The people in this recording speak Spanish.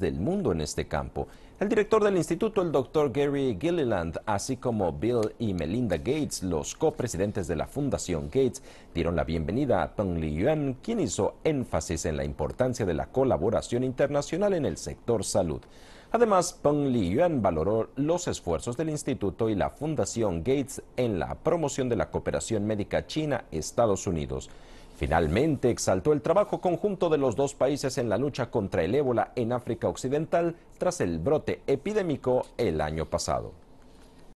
del mundo en este campo. El director del instituto, el doctor Gary Gilliland, así como Bill y Melinda Gates, los copresidentes de la Fundación Gates, dieron la bienvenida a Peng Liyuan, quien hizo énfasis en la importancia de la colaboración internacional en el sector salud. Además, Peng Liyuan valoró los esfuerzos del instituto y la Fundación Gates en la promoción de la cooperación médica China-Estados Unidos. Finalmente, exaltó el trabajo conjunto de los dos países en la lucha contra el ébola en África Occidental tras el brote epidémico el año pasado.